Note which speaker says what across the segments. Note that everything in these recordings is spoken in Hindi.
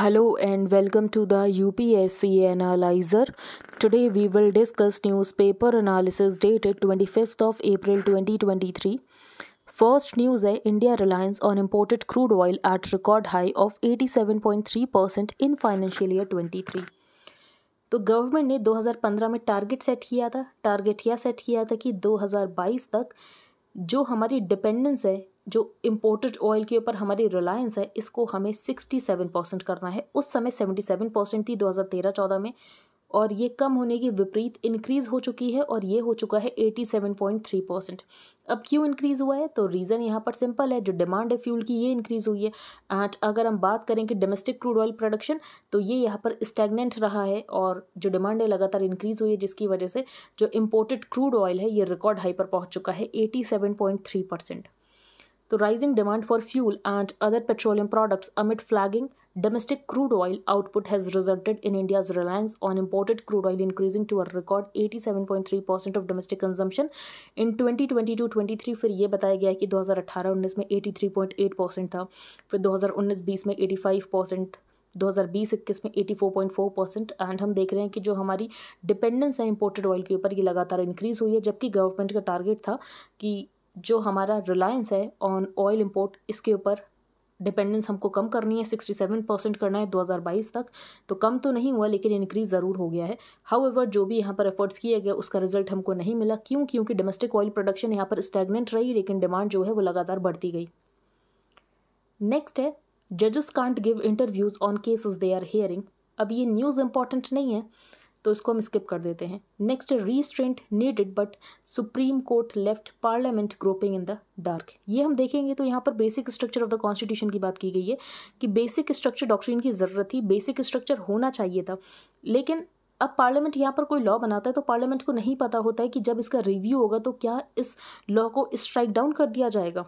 Speaker 1: Hello and welcome to the UPSC Analyzer. Today we will discuss newspaper analysis dated 25th of April 2023. First news है India reliance on imported crude oil at record high of 87.3 percent in financial year 23. तो गवर्नमेंट ने 2015 में टारगेट सेट किया था टारगेट क्या सेट किया था कि 2022 तक जो हमारी डिपेंडेंस है जो इम्पोर्टेड ऑयल के ऊपर हमारी रिलायंस है इसको हमें सिक्सटी सेवन परसेंट करना है उस समय सेवेंटी सेवन परसेंट थी दो हज़ार तेरह चौदह में और ये कम होने की विपरीत इंक्रीज़ हो चुकी है और ये हो चुका है eighty seven point three percent अब क्यों इंक्रीज़ हुआ है तो रीज़न यहाँ पर सिंपल है जो डिमांड है फ्यूल की ये इंक्रीज़ हुई है एंड अगर हम बात करें कि डोमेस्टिक क्रूड ऑयल प्रोडक्शन तो ये यहाँ पर स्टेगनेंट रहा है और जो डिमांड है लगातार इंक्रीज़ हुई है जिसकी वजह से जो इम्पोर्टेड क्रूड ऑयल है ये रिकॉर्ड हाई पर पहुँच चुका है eighty seven point three percent the rising demand for fuel and other petroleum products amid flagging domestic crude oil output has resulted in India's reliance on imported crude oil increasing to a record 87.3% of domestic consumption in 2022-23 फिर ये बताया गया कि 2018-19 में 83.8% था फिर 2019-20 में 85% 2020-21 में 84.4 परसेंट एंड हम देख रहे हैं कि जो हमारी डिपेंडेंस है इम्पोर्टेड ऑयल के ऊपर ये लगातार इंक्रीज़ हुई है जबकि गवर्नमेंट का टारगेट था कि जो हमारा रिलायंस है ऑन ऑयल इम्पोर्ट इसके ऊपर डिपेंडेंस हमको कम करनी है सिक्सटी सेवन परसेंट करना है दो हज़ार बाईस तक तो कम तो नहीं हुआ लेकिन इंक्रीज ज़रूर हो गया है हाउ एवर जो भी यहाँ पर एफर्ट्स किए गए उसका रिजल्ट हमको नहीं मिला क्यों क्योंकि डोमेस्टिक ऑयल प्रोडक्शन यहाँ पर स्टेगनेंट रही लेकिन डिमांड जो है वो लगातार बढ़ती गई नेक्स्ट है जजेस can't give interviews on cases they are hearing अब ये न्यूज़ इंपॉर्टेंट नहीं है तो इसको हम स्किप कर देते हैं next restraint needed but Supreme Court left Parliament groping in the dark ये हम देखेंगे तो यहाँ पर basic structure of the constitution की बात की गई है कि बेसिक स्ट्रक्चर डॉक्ट्रीन की ज़रूरत थी बेसिक स्ट्रक्चर होना चाहिए था लेकिन अब पार्लियामेंट यहाँ पर कोई लॉ बनाता है तो पार्लियामेंट को नहीं पता होता है कि जब इसका रिव्यू होगा तो क्या इस लॉ को स्ट्राइक डाउन कर दिया जाएगा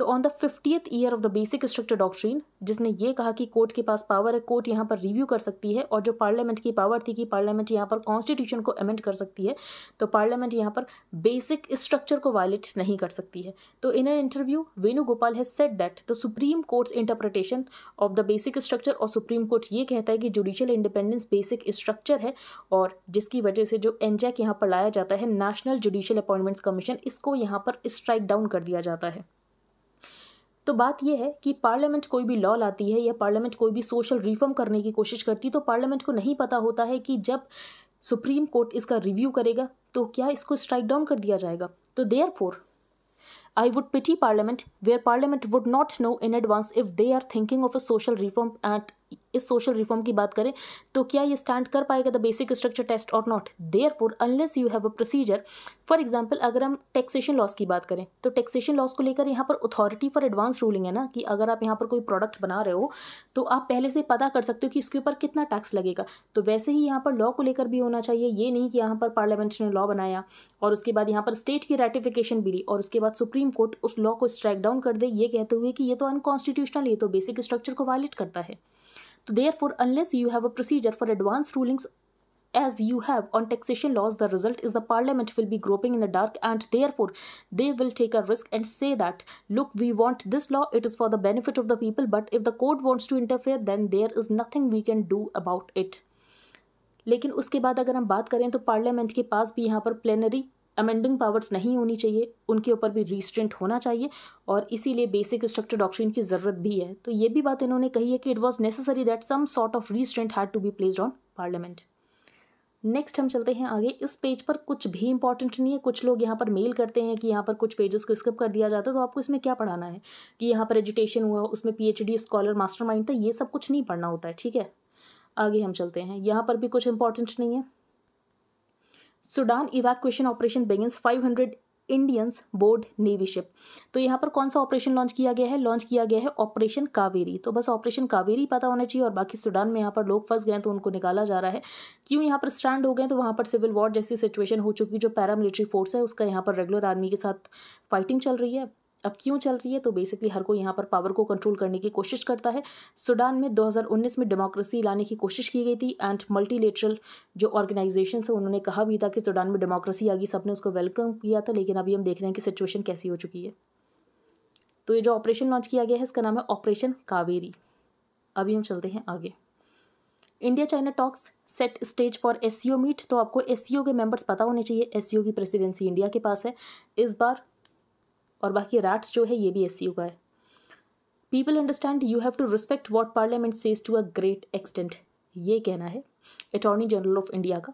Speaker 1: तो on the fiftieth year of the basic structure doctrine जिसने ये कहा कि कोर्ट के पास पावर है कोर्ट यहाँ पर रिव्यू कर सकती है और जो पार्लियामेंट की पावर थी कि पार्लियामेंट यहाँ पर कॉन्स्टिट्यूशन को अमेंड कर सकती है तो पार्लियामेंट यहाँ पर बेसिक स्ट्रक्चर को वायलेट नहीं कर सकती है तो in an interview Venugopal has set that the Supreme Court's interpretation of the basic structure और सुप्रीम कोर्ट ये कहता है कि जुडिशियल इंडिपेंडेंस बेसिक स्ट्रक्चर है और जिसकी वजह से जो एनजैक यहाँ पर लाया जाता है नेशनल जुडिशियल अपॉइंटमेंट्स कमीशन इसको यहाँ पर स्ट्राइक डाउन कर दिया जाता है तो बात यह है कि पार्लियामेंट कोई भी लॉ लाती है या पार्लियामेंट कोई भी सोशल रिफॉर्म करने की कोशिश करती है तो पार्लियामेंट को नहीं पता होता है कि जब सुप्रीम कोर्ट इसका रिव्यू करेगा तो क्या इसको स्ट्राइक डाउन कर दिया जाएगा तो therefore I would pity Parliament where Parliament would not know in advance if they are thinking of a social reform at इस सोशल रिफॉर्म की बात करें तो क्या ये स्टैंड कर पाएगा द बेसिक स्ट्रक्चर टेस्ट और not therefore unless you have a procedure for example अगर हम टैक्सेशन लॉस की बात करें तो टैक्सेशन लॉस को लेकर यहाँ पर अथॉरिटी फॉर एडवांस रूलिंग है ना कि अगर आप यहाँ पर कोई प्रोडक्ट बना रहे हो तो आप पहले से पता कर सकते हो कि इसके ऊपर कितना टैक्स लगेगा तो वैसे ही यहाँ पर लॉ को लेकर भी होना चाहिए ये नहीं कि यहाँ पर पार्लियामेंट ने लॉ बनाया और उसके बाद यहाँ पर स्टेट की रेटिफिकेशन भी ली और उसके बाद सुप्रीम कोर्ट उस लॉ को स्ट्राइक डाउन कर दे ये कहते हुए कि ये तो अनकॉन्स्टिट्यूशनल ये तो बेसिक स्ट्रक्चर को वायलेट करता है therefore unless you have a procedure for advanced rulings as you have on taxation laws the result is the parliament will be groping in the dark and therefore they will take a risk and say that look we want this law it is for the benefit of the people but if the court wants to interfere then there is nothing we can do about it लेकिन उसके बाद अगर हम बात करें तो पार्लियामेंट के पास भी यहाँ पर प्लेनरी अमेंडिंग पावर्स नहीं होनी चाहिए उनके ऊपर भी रिस्ट्रेंट होना चाहिए और इसीलिए बेसिक स्ट्रक्चर डॉक्ट्रिन की ज़रूरत भी है तो ये भी बात इन्होंने कही है कि it was necessary that some sort of restraint had to be placed on Parliament next हम चलते हैं आगे इस पेज पर कुछ भी इंपॉर्टेंट नहीं है कुछ लोग यहाँ पर मेल करते हैं कि यहाँ पर कुछ पेजेस को स्किप कर दिया जाता है तो आपको इसमें क्या पढ़ाना है कि यहाँ पर एजुटेशन हुआ उसमें पीएचडी स्कॉलर मास्टरमाइंड था ये सब कुछ नहीं पढ़ना होता है ठीक है आगे हम चलते हैं यहाँ पर भी कुछ इंपॉर्टेंट नहीं है Sudan evacuation operation begins five hundred Indians board navy ship तो यहाँ पर कौन सा ऑपरेशन लॉन्च किया गया है लॉन्च किया गया है ऑपरेशन कावेरी तो बस ऑपरेशन कावेरी पता होना चाहिए और बाकी सूडान में यहाँ पर लोग फंस गए तो उनको निकाला जा रहा है क्यों यहाँ पर स्टैंड हो गए तो वहाँ पर सिविल वॉर जैसी सिचुएशन हो चुकी जो पैरामिलिट्री फोर्स है उसका यहाँ पर रेगुलर आर्मी के साथ फाइटिंग चल रही है अब क्यों चल रही है तो बेसिकली हर कोई यहाँ पर पावर को कंट्रोल करने की कोशिश करता है सूडान में 2019 में डेमोक्रेसी लाने की कोशिश की गई थी एंड मल्टीलेटरल जो ऑर्गेनाइजेशन है उन्होंने कहा भी था कि सूडान में डेमोक्रेसी आ गई सबने उसको वेलकम किया था लेकिन अभी हम देख रहे हैं कि सिचुएशन कैसी हो चुकी है तो ये जो ऑपरेशन लॉन्च किया गया है इसका नाम है ऑपरेशन कावेरी अभी हम चलते हैं आगे India China talks set stage for S meet तो आपको एस के मेंबर्स पता होने चाहिए एस की प्रेसिडेंसी इंडिया के पास है इस बार और बाकी राट्स जो है ये भी एस का है people understand you have to respect what Parliament says to a great extent ये कहना है अटॉर्नी जनरल ऑफ इंडिया का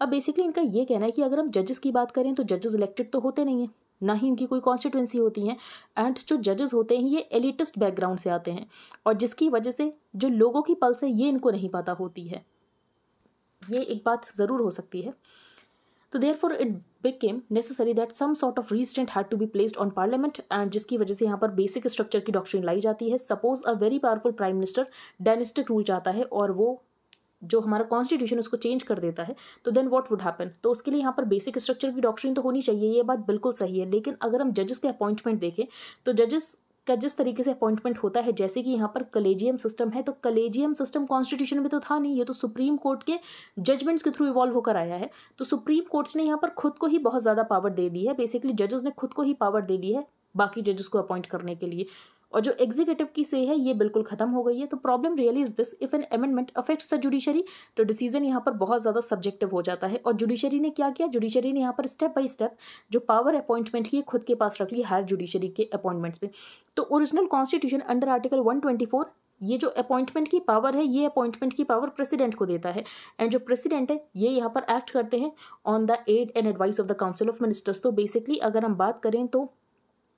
Speaker 1: अब बेसिकली इनका ये कहना है कि अगर हम जजेस की बात करें तो जजेस इलेक्टेड तो होते नहीं हैं ना ही इनकी कोई कॉन्स्टिट्यूंसी होती है एंड जो जजेस होते हैं ये एलिटेस्ट बैकग्राउंड से आते हैं और जिसकी वजह से जो लोगों की पल्स है ये इनको नहीं पता होती है ये एक बात ज़रूर हो सकती है तो therefore it became necessary that some sort of restraint had to be placed on Parliament and जिसकी वजह से यहाँ पर बेसिक स्ट्रक्चर की डॉक्ट्रिन लाई जाती है suppose a very powerful prime minister dynastic rule चाहता है और वो जो हमारा कॉन्स्टिट्यूशन उसको चेंज कर देता है तो देन व्हाट वुड हैपन तो उसके लिए यहाँ पर बेसिक स्ट्रक्चर की डॉक्ट्रिन तो होनी चाहिए ये बात बिल्कुल सही है लेकिन अगर हम जजेस के अपॉइंटमेंट देखें तो जजेस का जिस तरीके से अपॉइंटमेंट होता है जैसे कि यहाँ पर कलेजियम सिस्टम है तो कलेजियम सिस्टम कॉन्स्टिट्यूशन में तो था नहीं ये तो सुप्रीम कोर्ट के जजमेंट्स के थ्रू इवॉल्व होकर आया है तो सुप्रीम कोर्ट्स ने यहाँ पर खुद को ही बहुत ज़्यादा पावर दे दी है बेसिकली जजेस ने खुद को ही पावर दे दी है बाकी जजेस को अपॉइंट करने के लिए और जो एग्जीक्यूटिव की से है ये बिल्कुल खत्म हो गई है तो problem really is this if an amendment affects the judiciary तो डिसीजन यहाँ पर बहुत ज़्यादा सब्जेक्टिव हो जाता है और जुडिशरी ने क्या किया जुडिशरी ने यहाँ पर स्टेप बाई स्टेप जो पावर अपॉइंटमेंट की खुद के पास रख ली हायर जुडिशरी के अपॉइंटमेंट्स में तो original constitution under article one twenty four ये जो अपॉइंटमेंट की पावर है ये अपॉइंटमेंट की पावर प्रेसिडेंट को देता है एंड जो प्रेसिडेंट है ये यहाँ पर एक्ट करते हैं on the aid and advice of the council of ministers तो बेसिकली अगर हम बात करें तो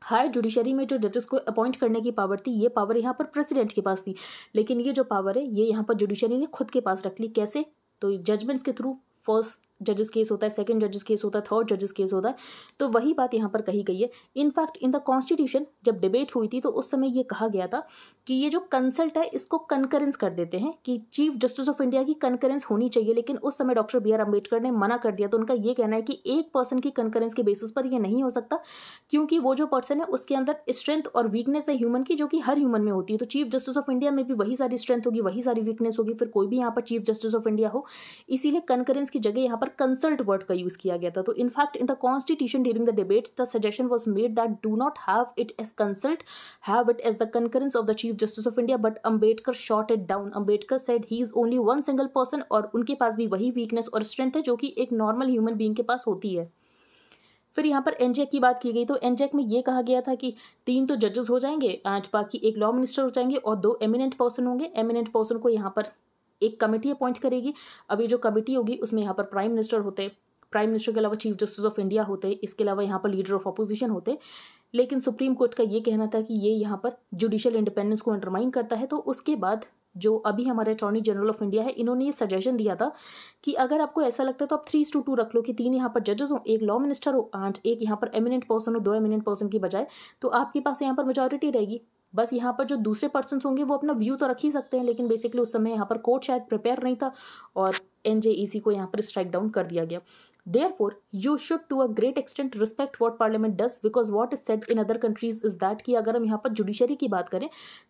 Speaker 1: हाई जुडिशरी में जो जजेस को अपॉइंट करने की पावर थी ये पावर यहाँ पर प्रेसिडेंट के पास थी लेकिन ये जो पावर है ये यहाँ पर जुडिशरी ने खुद के पास रख ली कैसे तो जजमेंट्स के थ्रू फर्स्ट जजेस केस होता है सेकंड जजेस केस होता है थर्ड जजेस केस होता है तो वही बात यहाँ पर कही गई है इनफैक्ट इन द कॉन्स्टिट्यूशन जब डिबेट हुई थी तो उस समय ये कहा गया था कि ये जो कंसल्ट है इसको कंकरेंस कर देते हैं कि चीफ जस्टिस ऑफ इंडिया की कंकरेंस होनी चाहिए लेकिन उस समय डॉक्टर बी आर अम्बेडकर ने मना कर दिया तो उनका ये कहना है कि एक पर्सन की कंकरेंस के बेसिस पर यह नहीं हो सकता क्योंकि वो जो पर्सन है उसके अंदर स्ट्रेंथ और वीकनेस है ह्यूमन की जो कि हर ह्यूमन में होती है तो चीफ जस्टिस ऑफ इंडिया में भी वही सारी स्ट्रेंथ होगी वही सारी वीकनेस होगी फिर कोई भी यहाँ पर चीफ जस्टिस ऑफ इंडिया हो इसीलिए कंकरेंस की जगह यहाँ पर पर कंसल्ट वर्ड का यूज़ किया गया था तो in fact in the constitution during the debates the suggestion was made that do not have it as consult have it as the concurrence of the chief justice of India but Ambedkar shot it down Ambedkar said he is only one single person और उनके पास भी वही वीकनेस और स्ट्रेंथ है जो कि एक नॉर्मल ह्यूमन बींग के पास होती है फिर यहाँ पर एनजैक की बात की गई तो एनजैक में ये कहा गया था कि तीन तो जजेस हो जाएंगे आज बाकी एक लॉ मिनिस्टर हो जाएंगे और दो एमिनेंट पर्सन होंगे एमिनेंट पर्सन को यहाँ पर एक कमेटी अपॉइंट करेगी अब ये जो कमेटी होगी उसमें यहाँ पर प्राइम मिनिस्टर होते प्राइम मिनिस्टर के अलावा चीफ जस्टिस ऑफ इंडिया होते इसके अलावा यहाँ पर लीडर ऑफ अपोजिशन होते लेकिन सुप्रीम कोर्ट का ये कहना था कि ये यहाँ पर जुडिशियल इंडिपेंडेंस को अंडरमाइन करता है तो उसके बाद जो अभी हमारे अटॉर्नी जनरल ऑफ इंडिया है इन्होंने ये सजेशन दिया था कि अगर आपको ऐसा लगता है तो आप थ्री टू टू रख लो कि तीन यहाँ पर जजेस हों एक लॉ मिनिस्टर हो एंड एक यहाँ पर एमिनेंट पर्सन हो दो एमिनेंट पर्सन की बजाय तो आपके पास यहाँ पर मेजोरिटी रहेगी बस यहाँ पर जो दूसरे पर्सन होंगे वो अपना व्यू तो रख ही सकते हैं लेकिन बेसिकली उस समय यहाँ पर कोर्ट शायद प्रिपेयर नहीं था और एन e को यहाँ पर स्ट्राइक डाउन कर दिया गया therefore you should to a great extent respect what parliament does because what is said in other countries is that कि अगर हम यहाँ पर जुडिशरी की बात करें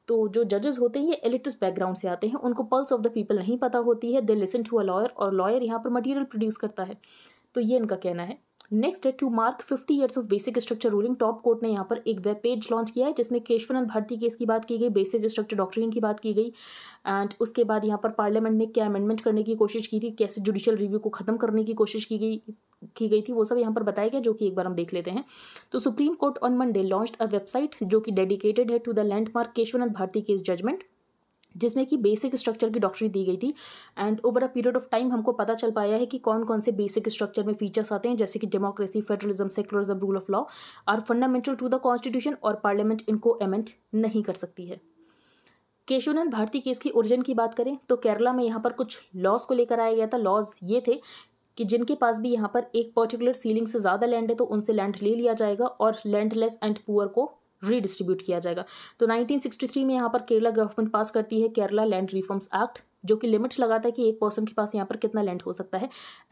Speaker 1: तो जो जजेस होते हैं ये एलिटिस बैकग्राउंड से आते हैं उनको पल्स ऑफ द पीपल नहीं पता होती है they listen to a lawyer और लॉयर यहाँ पर मटीरियल प्रोड्यूस करता है तो ये इनका कहना है नेक्स्ट है to mark fifty years of basic structure ruling top court ने यहाँ पर एक वेब पेज लॉन्च किया है जिसमें केशवानंद भारती केस की बात की गई बेसिक स्ट्रक्चर डॉक्ट्रिन की बात की गई एंड उसके बाद यहाँ पर पार्लियामेंट ने क्या अमेंडमेंट करने की कोशिश की थी कैसे जुडिशियल रिव्यू को खत्म करने की कोशिश की गई की गई थी वो सब यहाँ पर बताया गया जो कि एक बार हम देख लेते हैं तो supreme court on Monday launch a website जो कि डेडिकेटेड है to the landmark Kesavananda Bharati case judgment जिसमें कि बेसिक स्ट्रक्चर की डॉक्टरी दी गई थी and over a period of time हमको पता चल पाया है कि कौन कौन से बेसिक स्ट्रक्चर में फीचर्स आते हैं जैसे कि democracy federalism secularism rule of law are fundamental to the constitution और पार्लियामेंट इनको एमेंट नहीं कर सकती है केशवानंद भारती केस की ओरिजिन की बात करें तो केरला में यहाँ पर कुछ लॉज को लेकर आया गया था लॉज ये थे कि जिनके पास भी यहाँ पर एक पर्टिकुलर सीलिंग से ज़्यादा लैंड है तो उनसे लैंड ले लिया जाएगा और लैंडलेस एंड पुअर को रीडिस्ट्रीब्यूट किया जाएगा तो 1963 में यहाँ पर केरला गवर्नमेंट पास करती है केरला लैंड रिफॉर्म्स एक्ट जो कि लिमिट लगाता है कि एक पर्सन के पास यहाँ पर कितना लैंड हो सकता है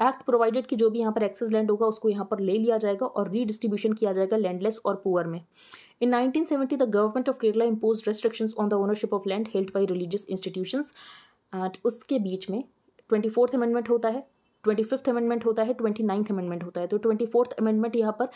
Speaker 1: एक्ट प्रोवाइडेड कि जो भी यहाँ पर एक्सेस लैंड होगा उसको यहाँ पर ले लिया जाएगा और रीडिस्ट्रीब्यूशन किया जाएगा लैंडलेस और पुअर में in 1970, the government of Kerala impose restrictions on the ownership of land held by religious institution and उसके बीच में ट्वेंटी फोर्थ अमेंडमेंट होता है ट्वेंटी फिफ्थ अमेंडमेंट होता है ट्वेंटी नाइन्थ अमेंडमेंट होता है तो ट्वेंटी फोर्थ अमेंडमेंट यहाँ पर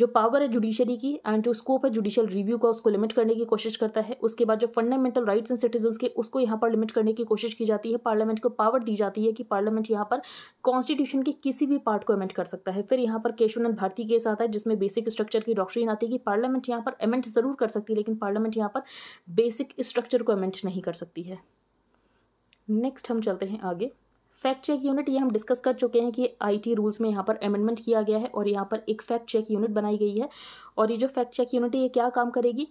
Speaker 1: जो पावर है जुडिशरी की एंड जो स्कोप है जुडिशियल रिव्यू का उसको लिमिट करने की कोशिश करता है उसके बाद जो फंडामेंटल राइट्स एंड सिटीजन के उसको यहाँ पर लिमिट करने की कोशिश की जाती है पार्लियामेंट को पावर दी जाती है कि पार्लियामेंट यहाँ पर कॉन्स्टिट्यूशन के किसी भी पार्ट को अमेंट कर सकता है फिर यहाँ पर केशवनंद भारती केस आता है जिसमें बेसिक स्ट्रक्चर की डॉक्ट्रीन आती है कि पार्लियामेंट यहाँ पर अमेंट जरूर कर सकती है लेकिन पार्लियामेंट यहाँ पर बेसिक स्ट्रक्चर को अमेंट नहीं कर सकती है नेक्स्ट हम चलते हैं आगे फैक्ट चेक यूनिट ये हम डिस्कस कर चुके हैं कि आईटी रूल्स में यहाँ पर अमेंडमेंट किया गया है और यहाँ पर एक फैक्ट चेक यूनिट बनाई गई है और ये जो फैक्ट चेक यूनिट है ये क्या काम करेगी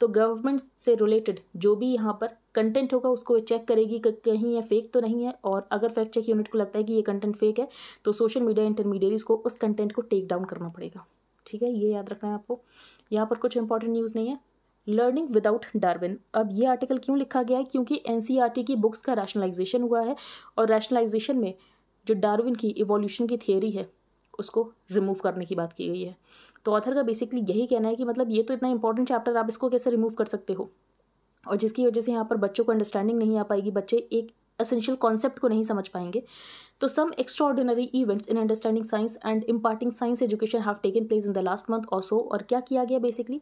Speaker 1: तो गवर्नमेंट से रिलेटेड जो भी यहाँ पर कंटेंट होगा उसको चेक करेगी कि कहीं ये फेक तो नहीं है और अगर फैक्ट चेक यूनिट को लगता है कि ये कंटेंट फेक है तो सोशल मीडिया इंटरमीडियरीज को उस कंटेंट को टेक डाउन करना पड़ेगा ठीक है ये याद रखना है आपको यहाँ पर कुछ इंपॉर्टेंट न्यूज़ नहीं है लर्निंग विदाउट डार्विन अब ये आर्टिकल क्यों लिखा गया है क्योंकि एन e की बुक्स का रैशनलाइजेशन हुआ है और रैशनलाइजेशन में जो डार्विन की इवोल्यूशन की थियोरी है उसको रिमूव करने की बात की गई है तो ऑथर का बेसिकली यही कहना है कि मतलब ये तो इतना इंपॉर्टेंट चैप्टर आप इसको कैसे रिमूव कर सकते हो और जिसकी वजह से यहाँ पर बच्चों को अंडरस्टैंडिंग नहीं आ पाएगी बच्चे एक असेंशियल कॉन्सेप्ट को नहीं समझ पाएंगे तो some extraordinary events in understanding science and imparting science education have taken place in the last month also और क्या किया गया बेसिकली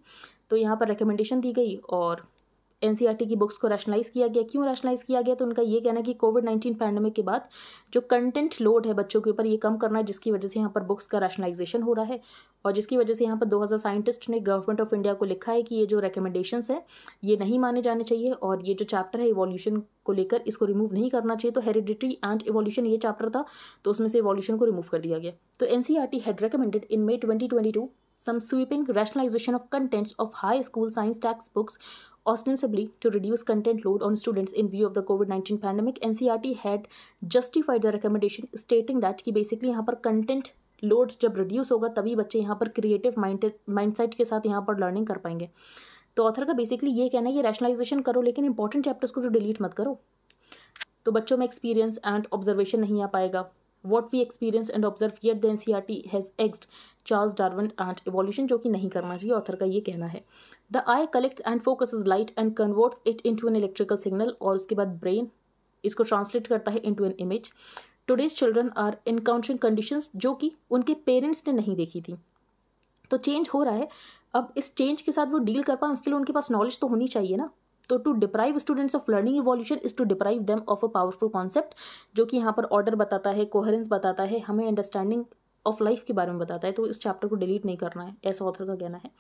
Speaker 1: तो यहाँ पर रिकमेंडेशन दी गई और एन e की बुक्स को रैशनलाइज किया गया क्यों रैशनलाइज किया गया तो उनका ये कहना है कि कोविड नाइन्टीन पैंडमिक के बाद जो कंटेंट लोड है बच्चों के ऊपर ये कम करना है जिसकी वजह से यहाँ पर बुक्स का रैशनलाइजेशन हो रहा है और जिसकी वजह से यहाँ पर 2000 साइंटिस्ट ने गवर्नमेंट ऑफ इंडिया को लिखा है कि ये जो रिकमेंडेशंस है ये नहीं माने जाने चाहिए और ये जो चैप्टर है इवोल्यूशन को लेकर इसको रिमूव नहीं करना चाहिए तो हेरिडिटी एंड इवोल्यूशन ये चैप्टर था तो उसमें से इवोल्यूशन को रिमूव कर दिया गया तो N had recommended in May twenty twenty two some sweeping rationalization of contents of high school science textbooks ostensibly to reduce content load on students in view of the covid-19 pandemic ncrt had justified the recommendation stating that कि basically यहाँ पर content loads जब reduce होगा तभी बच्चे यहाँ पर creative mind mindset के साथ यहाँ पर learning कर पाएंगे तो ऑथर का बेसिकली ये कहना है ये रैशनलाइजेशन करो लेकिन इंपॉर्टेंट चैप्टर्स को तो डिलीट मत करो तो बच्चों में एक्सपीरियंस एंड ऑब्जर्वेशन नहीं आ पाएगा what we experience and observe yet the N C R T has axed Charles Darwin and evolution जो कि नहीं करना चाहिए ऑथर का ये कहना है the eye collect and focus light and converts it into an electrical signal और उसके बाद ब्रेन इसको ट्रांसलेट करता है into an image today's children are encountering conditions जो कि उनके पेरेंट्स ने नहीं देखी थी तो चेंज हो रहा है अब इस चेंज के साथ वो डील कर पाए उसके लिए उनके पास नॉलेज तो होनी चाहिए ना तो to deprive students of learning evolution is to deprive them of a powerful concept जो कि यहाँ पर ऑर्डर बताता है कोहरेंस बताता है हमें अंडरस्टैंडिंग ऑफ लाइफ के बारे में बताता है तो इस चैप्टर को डिलीट नहीं करना है ऐसा ऑथर का कहना है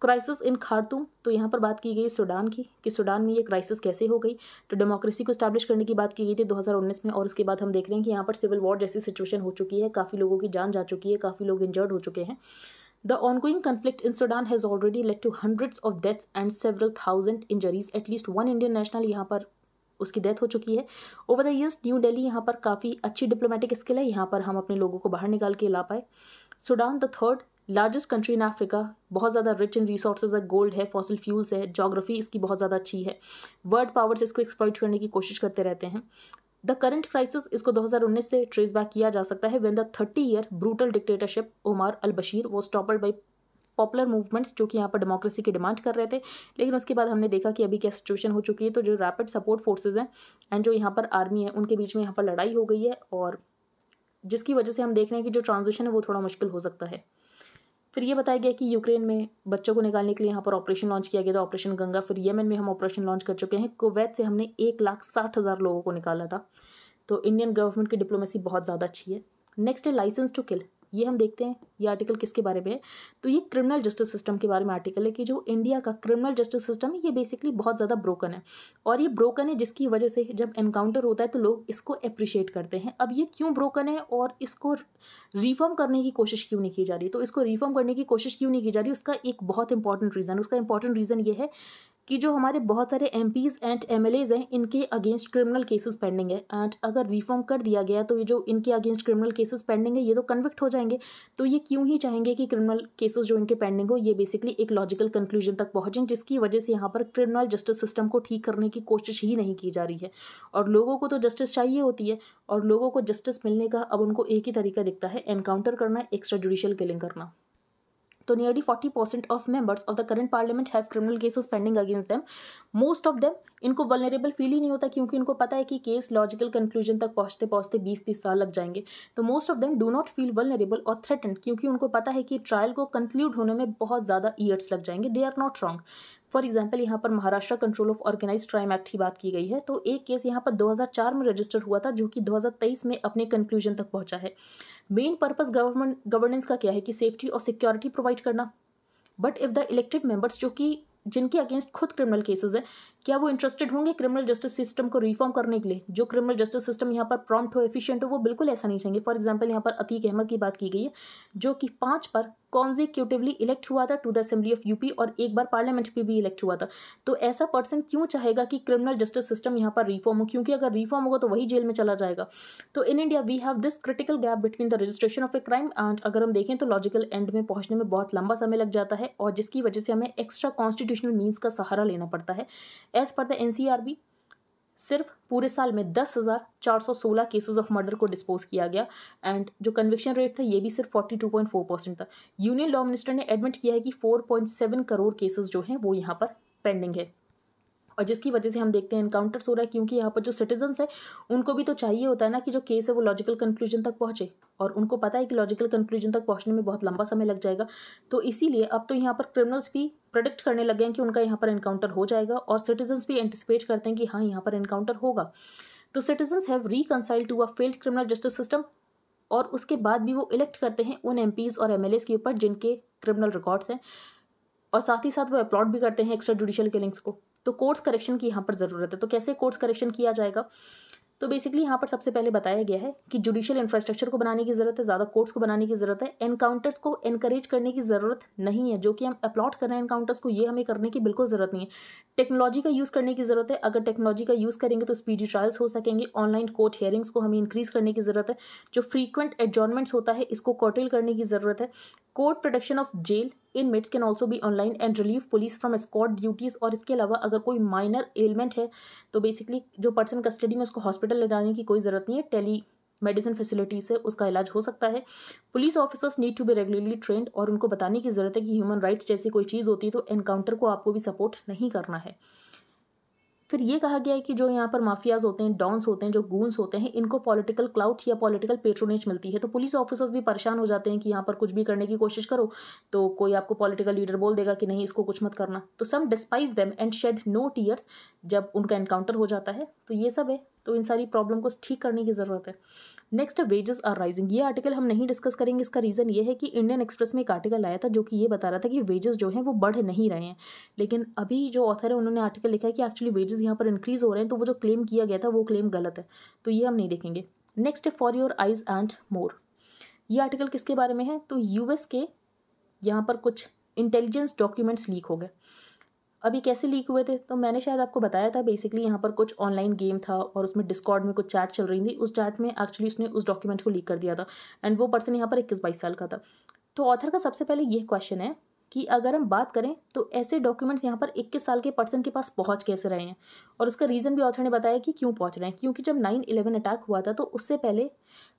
Speaker 1: क्राइसिस इन खारतूम तो यहाँ पर बात की गई सूडान की कि सूडान में ये क्राइसिस कैसे हो गई तो डेमोक्रेसी को स्टैब्लिश करने की बात की गई थी 2019 में और उसके बाद हम देख रहे हैं कि यहाँ पर सिविल वॉर जैसी सिचुएशन हो चुकी है काफ़ी लोगों की जान जा चुकी है काफ़ी लोग इंजर्ड हो चुके हैं The ongoing conflict in Sudan has already led to hundreds of deaths and several thousand injuries. At least one Indian national यहाँ पर उसकी डेथ हो चुकी है over the years New Delhi यहाँ पर काफ़ी अच्छी डिप्लोमेटिक स्किल है यहाँ पर हम अपने लोगों को बाहर निकाल के ला पाए Sudan the third largest country in Africa बहुत ज़्यादा रिच इन रिसोर्सेज है गोल्ड है फॉसिल फ्यूल्स है जोग्राफी इसकी बहुत ज़्यादा अच्छी है वर्ल्ड पावर इसको एक्सप्लॉइट करने की कोशिश करते रहते हैं द करंट क्राइसिस इसको 2019 से ट्रेस बैक किया जा सकता है when the thirty year brutal dictatorship Omar al Bashir वो स्टॉपर्ड बाई पॉपुलर मूवमेंट्स जो कि यहाँ पर डेमोक्रेसी की डिमांड कर रहे थे लेकिन उसके बाद हमने देखा कि अभी क्या सिचुएशन हो चुकी है तो जो रैपिड सपोर्ट फोर्सेज हैं एंड जो यहाँ पर आर्मी है उनके बीच में यहाँ पर लड़ाई हो गई है और जिसकी वजह से हम देख रहे हैं कि जो ट्रांजिशन है वो थोड़ा मुश्किल हो सकता है फिर ये बताया गया कि यूक्रेन में बच्चों को निकालने के लिए यहाँ पर ऑपरेशन लॉन्च किया गया था ऑपरेशन गंगा फिर यमन में हम ऑपरेशन लॉन्च कर चुके हैं कुवैत से हमने एक लाख साठ हज़ार लोगों को निकाला था तो इंडियन गवर्नमेंट की डिप्लोमेसी बहुत ज़्यादा अच्छी है नेक्स्ट है लाइसेंस टू किल ये हम देखते हैं ये आर्टिकल किसके बारे में है तो ये क्रिमिनल जस्टिस सिस्टम के बारे में आर्टिकल है कि जो इंडिया का क्रिमिनल जस्टिस सिस्टम है ये बेसिकली बहुत ज़्यादा ब्रोकन है और ये ब्रोकन है जिसकी वजह से जब इनकाउंटर होता है तो लोग इसको अप्रिशिएट करते हैं अब ये क्यों ब्रोकन है और इसको रिफॉर्म करने की कोशिश क्यों नहीं की जा रही तो इसको रिफॉर्म करने की कोशिश क्यों नहीं की जा रही उसका एक बहुत इंपॉर्टेंट रीज़न उसका इंपॉर्टेंट रीज़न ये है कि जो हमारे बहुत सारे M Ps and M L As हैं इनके अगेंस्ट क्रिमिनल केसेस पेंडिंग है एंड अगर रिफॉर्म कर दिया गया तो ये जो इनके अगेंस्ट क्रिमिनल केसेस पेंडिंग है ये तो कन्विक्ट हो जाएंगे तो ये क्यों ही चाहेंगे कि क्रिमिनल केसेस जो इनके पेंडिंग हो ये बेसिकली एक लॉजिकल कंक्लूजन तक पहुँचें जिसकी वजह से यहाँ पर क्रिमिनल जस्टिस सिस्टम को ठीक करने की कोशिश ही नहीं की जा रही है और लोगों को तो जस्टिस चाहिए होती है और लोगों को जस्टिस मिलने का अब उनको एक ही तरीका दिखता है एनकाउंटर करना एक्स्ट्रा जुडिशियल किलिंग करना तो nearly forty percent of members of the current parliament have criminal cases pending against them most of them इनको वलनरेबल फील ही नहीं होता क्योंकि उनको पता है कि केस लॉजिकल कंक्लूजन तक पहुंचते पहुंचते बीस तीस साल लग जाएंगे तो most of them do not feel vulnerable और थ्रेटन क्योंकि उनको पता है कि ट्रायल को कंक्लूड होने में बहुत ज़्यादा ईयर्स लग जाएंगे they are not wrong for example यहाँ पर Maharashtra control of organise crime act की बात की गई है तो एक केस यहाँ पर 2004 में रजिस्टर हुआ था जो कि 2023 में अपने कंक्लूजन तक पहुँचा है मेन पर्पज़ गवर्नमेंट गवर्नेंस का क्या है कि सेफ्टी और सिक्योरिटी प्रोवाइड करना but if the elected members जो कि जिनके अगेंस्ट खुद क्रिमिनल केसेस हैं क्या वो इंटरेस्टेड होंगे क्रिमिनल जस्टिस सिस्टम को रिफॉर्म करने के लिए जो क्रिमिनल जस्टिस सिस्टम यहाँ पर प्रॉम्प्ट हो एफिशिएंट हो वो बिल्कुल ऐसा नहीं चाहेंगे फॉर एग्जाम्पल यहाँ पर अतीक अहमद की बात की गई है जो कि पाँच बार कॉन्जिक्यूटिवली इलेक्ट हुआ था to the assembly of UP और एक बार पार्लियामेंट पर भी इलेक्ट हुआ था तो ऐसा पर्सन क्यों चाहेगा कि क्रिमिनल जस्टिस सिस्टम यहाँ पर रिफॉर्म हो क्योंकि अगर रिफॉर्म होगा तो वही जेल में चला जाएगा तो in India we have this critical gap between the registration of a crime and अगर हम देखें तो लॉजिकल एंड में पहुंचने में बहुत लंबा समय लग जाता है और जिसकी वजह से हमें एक्स्ट्रा कॉन्स्टिट्यूशनल मीन्स का सहारा लेना पड़ता है एज़ पर द एन सिर्फ पूरे साल में दस हज़ार चार सौ सोलह केसेज ऑफ मर्डर को डिस्पोज किया गया एंड जो कन्विक्शन रेट था ये भी सिर्फ forty two point four percent था यूनियन लॉ मिनिस्टर ने एडमिट किया है कि four point seven crore cases जो हैं वो यहाँ पर पेंडिंग है और जिसकी वजह से हम देखते हैं इनकाउंटर्स हो रहा है क्योंकि यहाँ पर जो सिटीजन्स है उनको भी तो चाहिए होता है ना कि जो केस है वो लॉजिकल कंक्लूजन तक पहुँचे और उनको पता है कि लॉजिकल कंक्लूजन तक पहुँचने में बहुत लंबा समय लग जाएगा तो इसीलिए अब तो यहाँ पर क्रिमिनल्स भी प्रोडिक्ट करने लगे हैं कि उनका यहाँ पर इनकाउंटर हो जाएगा और सिटीजन्स भी एंटिसिपेट करते हैं कि हाँ यहाँ पर इनकाउंटर होगा तो citizens have reconciled to a failed criminal justice system और उसके बाद भी वो इलेक्ट करते हैं उन एम और एम के ऊपर जिनके क्रिमिनल रिकॉर्ड्स हैं और साथ ही साथ वो अपलॉड भी करते हैं एक्स्ट्रा जुडिशियल किलिंग्स को तो कोर्स करेक्शन की यहाँ पर ज़रूरत है तो कैसे कोर्स करेक्शन किया जाएगा तो बेसिकली यहाँ पर सबसे पहले बताया गया है कि जुडिशियल इंफ्रास्ट्रक्चर को बनाने की ज़रूरत है ज़्यादा कोर्ट्स को बनाने की ज़रूरत है एनकाउंटर्स को इनकरेज करने की ज़रूरत नहीं है जो कि हम अपलॉट कर रहे हैं एनकाउंटर्स को ये हमें करने की बिल्कुल ज़रूरत नहीं है टेक्नोलॉजी का यूज़ करने की ज़रूरत है अगर टेक्नोलॉजी का यूज़ करेंगे तो स्पीडी ट्रायल्स हो सकेंगे ऑनलाइन कोर्ट हेयरिंग्स को हमें इंक्रीज़ करने की ज़रूरत है जो फ्रीक्वेंट एडजॉर्नमेंट्स होता है इसको कॉटेल करने की ज़रूरत है court protection of jail inmates can also भी online and relieve police from escort duties और इसके अलावा अगर कोई माइनर एलिमेंट है तो बेसिकली जो पर्सन कस्टडी में उसको हॉस्पिटल ले जाने की कोई ज़रूरत नहीं है टेली मेडिसिन फैसिलिटी से उसका इलाज हो सकता है police officers need to be regularly trained और उनको बताने की ज़रूरत है कि ह्यूमन राइट्स जैसी कोई चीज़ होती है तो एनकाउंटर को आपको भी सपोर्ट नहीं करना है फिर ये कहा गया है कि जो यहाँ पर माफियाज होते हैं डॉन्स होते हैं जो गूंस होते हैं इनको पॉलिटिकल क्लाउट या पॉलिटिकल पेट्रोनेज मिलती है तो पुलिस ऑफिसर्स भी परेशान हो जाते हैं कि यहाँ पर कुछ भी करने की कोशिश करो तो कोई आपको पॉलिटिकल लीडर बोल देगा कि नहीं इसको कुछ मत करना तो some despise them and shed no tears जब उनका एनकाउंटर हो जाता है तो ये सब है तो इन सारी प्रॉब्लम को ठीक करने की ज़रूरत है नेक्स्ट वेजेस आर राइजिंग ये आर्टिकल हम नहीं डिस्कस करेंगे इसका रीज़न ये है कि इंडियन एक्सप्रेस में एक आर्टिकल आया था जो कि ये बता रहा था कि वेजेस जो हैं वो बढ़ नहीं रहे हैं लेकिन अभी जो ऑथर है उन्होंने आर्टिकल लिखा है कि एक्चुअली वेजेस यहाँ पर इंक्रीज़ हो रहे हैं तो वो जो क्लेम किया गया था वो क्लेम गलत है तो ये हम नहीं देखेंगे नेक्स्ट है for your eyes and more ये आर्टिकल किसके बारे में है तो यूएस के यहाँ पर कुछ इंटेलिजेंस डॉक्यूमेंट्स लीक हो गए अभी कैसे लीक हुए थे तो मैंने शायद आपको बताया था बेसिकली यहाँ पर कुछ ऑनलाइन गेम था और उसमें डिस्कॉर्ड में कुछ चैट चल रही थी उस चैट में एक्चुअली उसने उस डॉक्यूमेंट को लीक कर दिया था एंड वो पर्सन यहाँ पर इक्कीस बाईस साल का था तो ऑथर का सबसे पहले ये क्वेश्चन है कि अगर हम बात करें तो ऐसे डॉक्यूमेंट्स यहाँ पर इक्कीस साल के पर्सन के पास पहुँच कैसे रहे हैं और उसका रीज़न भी ऑथर ने बताया कि क्यों पहुँच रहे हैं क्योंकि जब नाइन इलेवन अटैक हुआ था तो उससे पहले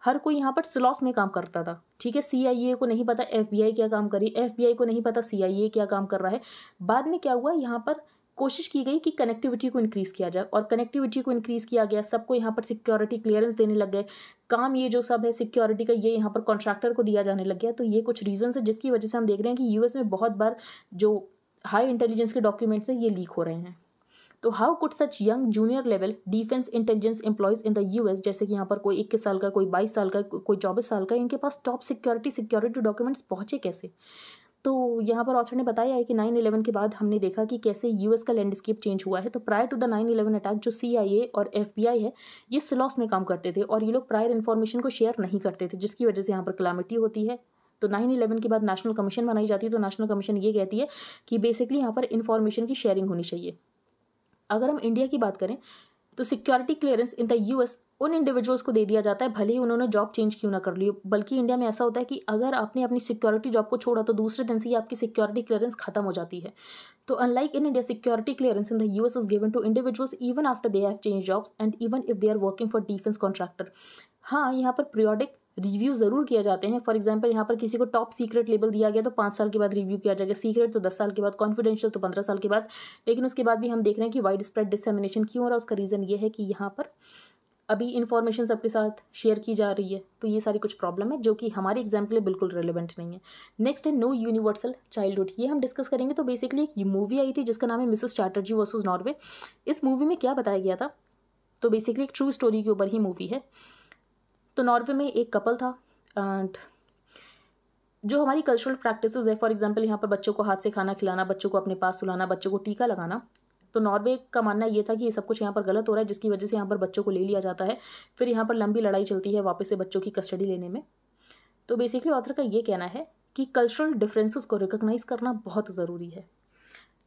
Speaker 1: हर कोई यहाँ पर सिलॉस में काम करता था ठीक है सी को नहीं पता एफ क्या काम करी एफ को नहीं पता सी क्या काम कर रहा है बाद में क्या हुआ यहाँ पर कोशिश की गई कि कनेक्टिविटी को इंक्रीज़ किया जाए और कनेक्टिविटी को इंक्रीज़ किया गया सबको यहाँ पर सिक्योरिटी क्लियरेंस देने लग गए काम ये जो सब है सिक्योरिटी का ये यहाँ पर कॉन्ट्रैक्टर को दिया जाने लग गया तो ये कुछ रीज़न है जिसकी वजह से हम देख रहे हैं कि यूएस में बहुत बार जो हाई इंटेलिजेंस के डॉक्यूमेंट्स हैं ये लीक हो रहे हैं तो how could such young junior level defence intelligence employees in the US जैसे कि यहाँ पर कोई इक्कीस साल का कोई बाईस साल का कोई चौबीस साल का इनके पास टॉप सिक्योरिटी सिक्योरिटी डॉक्यूमेंट्स पहुँचे कैसे तो यहाँ पर ऑथर ने बताया है कि नाइन इलेवन के बाद हमने देखा कि कैसे यूएस का लैंडस्केप चेंज हुआ है तो prior to the nine eleven attack जो सीआईए और एफबीआई है ये सिलॉस में काम करते थे और ये लोग प्रायर इन्फॉर्मेशन को शेयर नहीं करते थे जिसकी वजह से यहाँ पर क्लामिटी होती है तो नाइन इलेवन के बाद नेशनल कमीशन बनाई जाती है तो नेशनल कमीशन ये कहती है कि बेसिकली यहाँ पर इन्फॉर्मेशन की शेयरिंग होनी चाहिए अगर हम इंडिया की बात करें तो security clearance in the US उन इंडिविजुअल्स को दे दिया जाता है भले ही उन्होंने जॉब चेंज क्यों ना कर लियो बल्कि इंडिया में ऐसा होता है कि अगर आपने अपनी सिक्योरिटी जॉब को छोड़ा तो दूसरे दिन से ही आपकी सिक्योरिटी क्लियरेंस खत्म हो जाती है तो unlike in India security clearance in the S is given to individuals even after they have change jobs and even if they are working for defence contractor हाँ यहाँ पर प्रियोडिक रिव्यू ज़रूर किया जाते हैं फॉर एग्जाम्पल यहाँ पर किसी को टॉप सीक्रेट लेबल दिया गया तो पाँच साल के बाद रिव्यू किया जाएगा सीक्रेट तो दस साल के बाद कॉन्फिडेंशियल तो पंद्रह साल के बाद लेकिन उसके बाद भी हम देख रहे हैं कि वाइड स्प्रेड डिसमिनेशन क्यों हो रहा है उसका रीज़न ये है कि यहाँ पर अभी इन्फॉर्मेशन सबके साथ शेयर की जा रही है तो ये सारी कुछ प्रॉब्लम है जो कि हमारे एग्जाम के लिए बिल्कुल रेलिवेंट नहीं है नेक्स्ट है नो यूनिवर्सल चाइल्डहुड ये हम डिस्कस करेंगे तो बेसिकली एक मूवी आई थी जिसका नाम है मिसेस चैटर्जी वर्सेस नॉर्वे इस मूवी में क्या बताया गया था तो बेसिकली एक ट्रू स्टोरी के ऊपर ही मूवी है तो नॉर्वे में एक कपल था एंड जो हमारी कल्चरल प्रैक्टिसेस है फॉर एग्जांपल यहाँ पर बच्चों को हाथ से खाना खिलाना बच्चों को अपने पास सुलाना बच्चों को टीका लगाना तो नॉर्वे का मानना ये था कि ये सब कुछ यहाँ पर गलत हो रहा है जिसकी वजह से यहाँ पर बच्चों को ले लिया जाता है फिर यहाँ पर लंबी लड़ाई चलती है वापस से बच्चों की कस्टडी लेने में तो बेसिकली ऑथर का ये कहना है कि कल्चरल डिफरेंसेस को रिकोगनाइज़ करना बहुत ज़रूरी है